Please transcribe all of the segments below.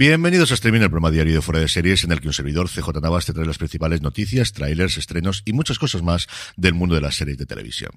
Bienvenidos a streaming, el programa diario de Fuera de Series, en el que un servidor, CJ Navas, te trae las principales noticias, trailers, estrenos y muchas cosas más del mundo de las series de televisión.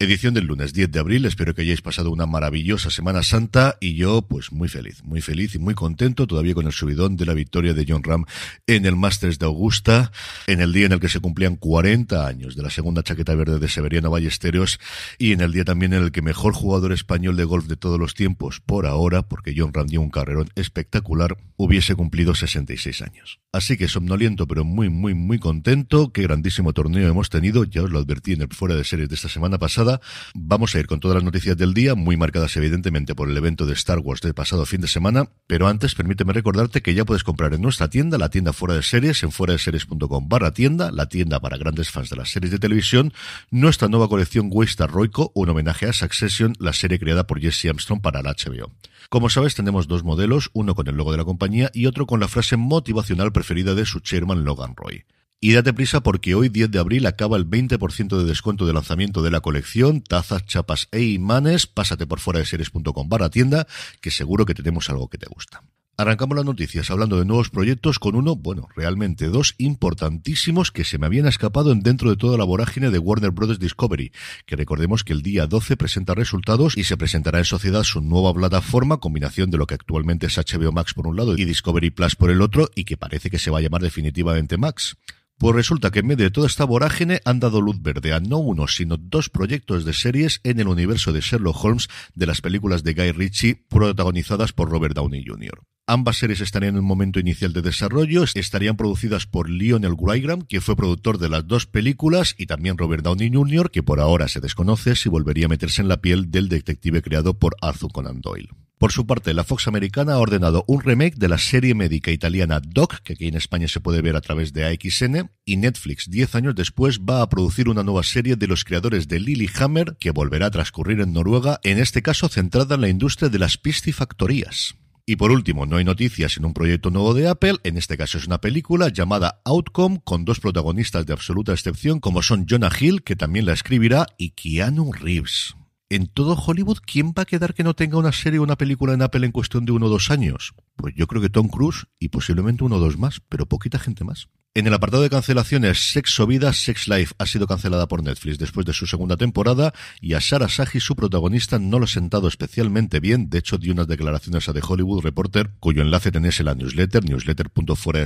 Edición del lunes 10 de abril. Espero que hayáis pasado una maravillosa Semana Santa y yo, pues muy feliz, muy feliz y muy contento todavía con el subidón de la victoria de John Ram en el Masters de Augusta, en el día en el que se cumplían 40 años de la segunda chaqueta verde de Severiano Ballesteros y en el día también en el que mejor jugador español de golf de todos los tiempos, por ahora, porque John Ram dio un carrerón espectacular, hubiese cumplido 66 años. Así que somnoliento, pero muy, muy, muy contento. Qué grandísimo torneo hemos tenido. Ya os lo advertí en el fuera de series de esta semana pasada Vamos a ir con todas las noticias del día, muy marcadas evidentemente por el evento de Star Wars del pasado fin de semana, pero antes permíteme recordarte que ya puedes comprar en nuestra tienda, la tienda fuera de series, en fuera de series.com barra tienda, la tienda para grandes fans de las series de televisión, nuestra nueva colección Waystar un homenaje a Succession, la serie creada por Jesse Armstrong para la HBO. Como sabes, tenemos dos modelos, uno con el logo de la compañía y otro con la frase motivacional preferida de su chairman Logan Roy. Y date prisa porque hoy 10 de abril acaba el 20% de descuento de lanzamiento de la colección, tazas, chapas e imanes. Pásate por fuera de series.com barra tienda, que seguro que tenemos algo que te gusta. Arrancamos las noticias hablando de nuevos proyectos con uno, bueno, realmente dos importantísimos que se me habían escapado en dentro de toda la vorágine de Warner Bros. Discovery, que recordemos que el día 12 presenta resultados y se presentará en sociedad su nueva plataforma, combinación de lo que actualmente es HBO Max por un lado y Discovery Plus por el otro, y que parece que se va a llamar definitivamente Max. Pues resulta que en medio de toda esta vorágine han dado luz verde a no uno, sino dos proyectos de series en el universo de Sherlock Holmes de las películas de Guy Ritchie protagonizadas por Robert Downey Jr. Ambas series estarían en un momento inicial de desarrollo, estarían producidas por Lionel Wygram, que fue productor de las dos películas, y también Robert Downey Jr., que por ahora se desconoce si volvería a meterse en la piel del detective creado por Arthur Conan Doyle. Por su parte, la Fox americana ha ordenado un remake de la serie médica italiana Doc, que aquí en España se puede ver a través de AXN, y Netflix, 10 años después, va a producir una nueva serie de los creadores de Lily Hammer, que volverá a transcurrir en Noruega, en este caso centrada en la industria de las piscifactorías. Y por último, no hay noticias en un proyecto nuevo de Apple, en este caso es una película llamada Outcome, con dos protagonistas de absoluta excepción, como son Jonah Hill, que también la escribirá, y Keanu Reeves. En todo Hollywood, ¿quién va a quedar que no tenga una serie o una película en Apple en cuestión de uno o dos años? Pues yo creo que Tom Cruise y posiblemente uno o dos más, pero poquita gente más. En el apartado de cancelaciones, Sexo Vida, Sex Life ha sido cancelada por Netflix después de su segunda temporada y a Sara Saji, su protagonista, no lo ha sentado especialmente bien. De hecho, dio unas declaraciones a The Hollywood Reporter, cuyo enlace tenéis en la newsletter,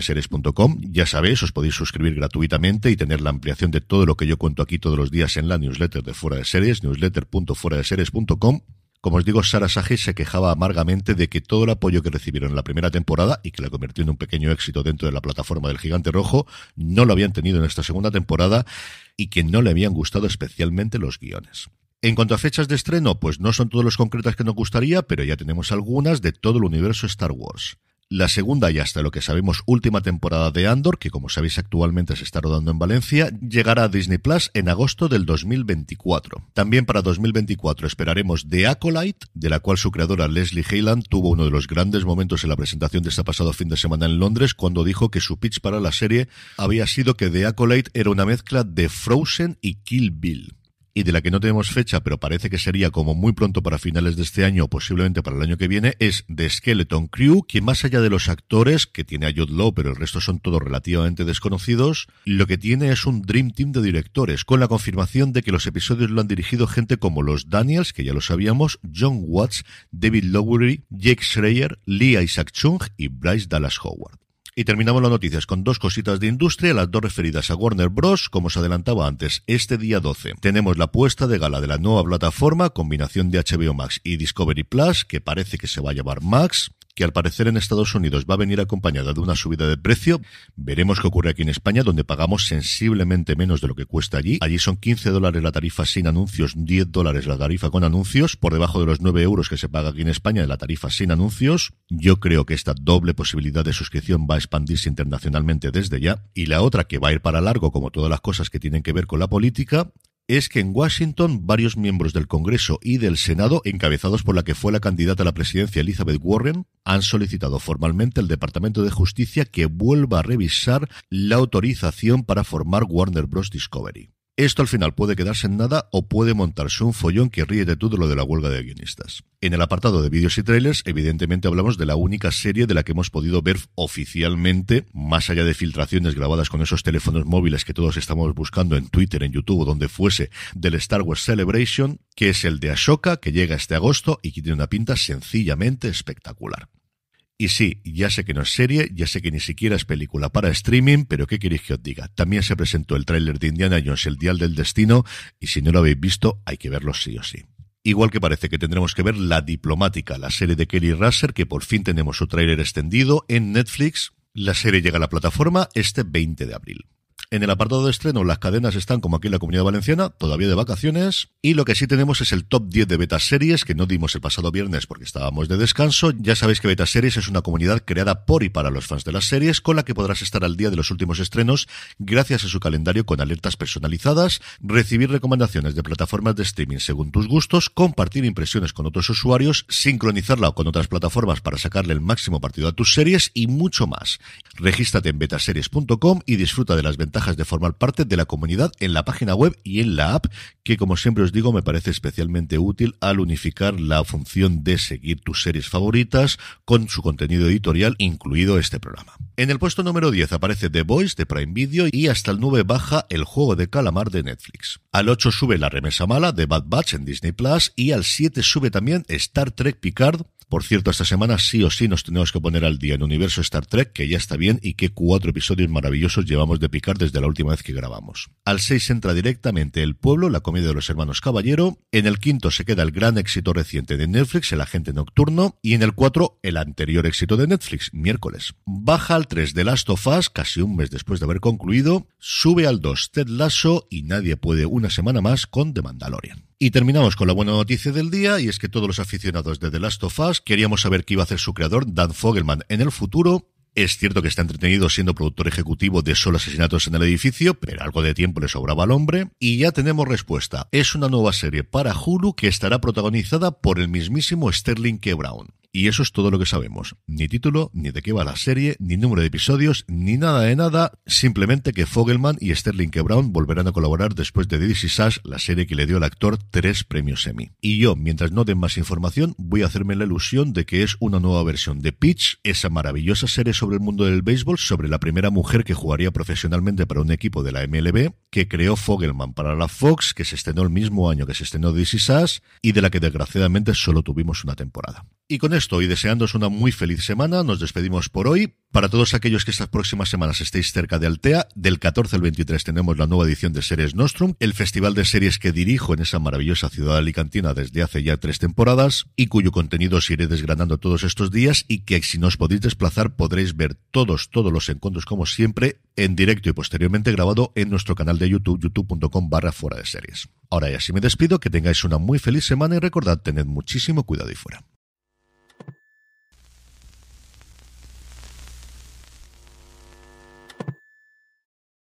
series.com. Ya sabéis, os podéis suscribir gratuitamente y tener la ampliación de todo lo que yo cuento aquí todos los días en la newsletter de Fuera de Series, como os digo, Sarah Sage se quejaba amargamente de que todo el apoyo que recibieron en la primera temporada y que la convirtió en un pequeño éxito dentro de la plataforma del Gigante Rojo, no lo habían tenido en esta segunda temporada y que no le habían gustado especialmente los guiones. En cuanto a fechas de estreno, pues no son todas los concretas que nos gustaría, pero ya tenemos algunas de todo el universo Star Wars la segunda y hasta lo que sabemos última temporada de Andor, que como sabéis actualmente se está rodando en Valencia, llegará a Disney Plus en agosto del 2024. También para 2024 esperaremos The Acolyte, de la cual su creadora Leslie Hayland tuvo uno de los grandes momentos en la presentación de este pasado fin de semana en Londres cuando dijo que su pitch para la serie había sido que The Acolyte era una mezcla de Frozen y Kill Bill y de la que no tenemos fecha, pero parece que sería como muy pronto para finales de este año o posiblemente para el año que viene, es The Skeleton Crew, que más allá de los actores, que tiene a Jod Law, pero el resto son todos relativamente desconocidos, lo que tiene es un Dream Team de directores, con la confirmación de que los episodios lo han dirigido gente como los Daniels, que ya lo sabíamos, John Watts, David Lowery, Jake Schreier, Lee Isaac Chung y Bryce Dallas Howard. Y terminamos las noticias con dos cositas de industria, las dos referidas a Warner Bros. Como se adelantaba antes, este día 12 tenemos la puesta de gala de la nueva plataforma, combinación de HBO Max y Discovery Plus, que parece que se va a llevar Max que al parecer en Estados Unidos va a venir acompañada de una subida de precio. Veremos qué ocurre aquí en España, donde pagamos sensiblemente menos de lo que cuesta allí. Allí son 15 dólares la tarifa sin anuncios, 10 dólares la tarifa con anuncios, por debajo de los 9 euros que se paga aquí en España de la tarifa sin anuncios. Yo creo que esta doble posibilidad de suscripción va a expandirse internacionalmente desde ya. Y la otra, que va a ir para largo, como todas las cosas que tienen que ver con la política, es que en Washington varios miembros del Congreso y del Senado, encabezados por la que fue la candidata a la presidencia Elizabeth Warren, han solicitado formalmente al Departamento de Justicia que vuelva a revisar la autorización para formar Warner Bros. Discovery. Esto al final puede quedarse en nada o puede montarse un follón que ríe de todo lo de la huelga de guionistas. En el apartado de vídeos y trailers, evidentemente hablamos de la única serie de la que hemos podido ver oficialmente, más allá de filtraciones grabadas con esos teléfonos móviles que todos estamos buscando en Twitter, en YouTube o donde fuese, del Star Wars Celebration, que es el de Ashoka, que llega este agosto y que tiene una pinta sencillamente espectacular. Y sí, ya sé que no es serie, ya sé que ni siquiera es película para streaming, pero ¿qué queréis que os diga? También se presentó el tráiler de Indiana Jones, El Dial del Destino, y si no lo habéis visto, hay que verlo sí o sí. Igual que parece que tendremos que ver La Diplomática, la serie de Kelly Russell, que por fin tenemos su tráiler extendido en Netflix. La serie llega a la plataforma este 20 de abril. En el apartado de estreno, las cadenas están como aquí en la Comunidad Valenciana, todavía de vacaciones. Y lo que sí tenemos es el top 10 de Beta Series, que no dimos el pasado viernes porque estábamos de descanso. Ya sabéis que Betaseries Series es una comunidad creada por y para los fans de las series, con la que podrás estar al día de los últimos estrenos gracias a su calendario con alertas personalizadas, recibir recomendaciones de plataformas de streaming según tus gustos, compartir impresiones con otros usuarios, sincronizarla con otras plataformas para sacarle el máximo partido a tus series y mucho más. Regístrate en betaseries.com y disfruta de las ventajas de formar parte de la comunidad en la página web y en la app, que como siempre os digo me parece especialmente útil al unificar la función de seguir tus series favoritas con su contenido editorial, incluido este programa. En el puesto número 10 aparece The Voice de Prime Video y hasta el 9 baja El juego de calamar de Netflix. Al 8 sube La remesa mala de Bad Batch en Disney Plus y al 7 sube también Star Trek Picard por cierto, esta semana sí o sí nos tenemos que poner al día en Universo Star Trek, que ya está bien y que cuatro episodios maravillosos llevamos de picar desde la última vez que grabamos. Al 6 entra directamente El Pueblo, la comida de los hermanos Caballero. En el quinto se queda el gran éxito reciente de Netflix, El Agente Nocturno. Y en el 4, el anterior éxito de Netflix, miércoles. Baja al 3 de Last of Us, casi un mes después de haber concluido. Sube al 2 Ted Lasso y nadie puede una semana más con The Mandalorian. Y terminamos con la buena noticia del día, y es que todos los aficionados de The Last of Us queríamos saber qué iba a hacer su creador, Dan Fogelman, en el futuro. Es cierto que está entretenido siendo productor ejecutivo de solo asesinatos en el edificio, pero algo de tiempo le sobraba al hombre. Y ya tenemos respuesta. Es una nueva serie para Hulu que estará protagonizada por el mismísimo Sterling K. Brown y eso es todo lo que sabemos. Ni título, ni de qué va la serie, ni número de episodios, ni nada de nada, simplemente que Fogelman y Sterling K. Brown volverán a colaborar después de This Is la serie que le dio al actor tres premios Emmy. Y yo, mientras no den más información, voy a hacerme la ilusión de que es una nueva versión de Pitch, esa maravillosa serie sobre el mundo del béisbol, sobre la primera mujer que jugaría profesionalmente para un equipo de la MLB, que creó Fogelman para la Fox, que se estrenó el mismo año que se estrenó This Is y de la que desgraciadamente solo tuvimos una temporada. Y con esto, y deseándoos una muy feliz semana, nos despedimos por hoy. Para todos aquellos que estas próximas semanas estéis cerca de Altea, del 14 al 23 tenemos la nueva edición de Series Nostrum, el festival de series que dirijo en esa maravillosa ciudad alicantina desde hace ya tres temporadas y cuyo contenido os iré desgranando todos estos días y que si no os podéis desplazar podréis ver todos, todos los encuentros como siempre en directo y posteriormente grabado en nuestro canal de YouTube, youtube.com barra fuera de series. Ahora ya sí me despido, que tengáis una muy feliz semana y recordad, tener muchísimo cuidado y fuera.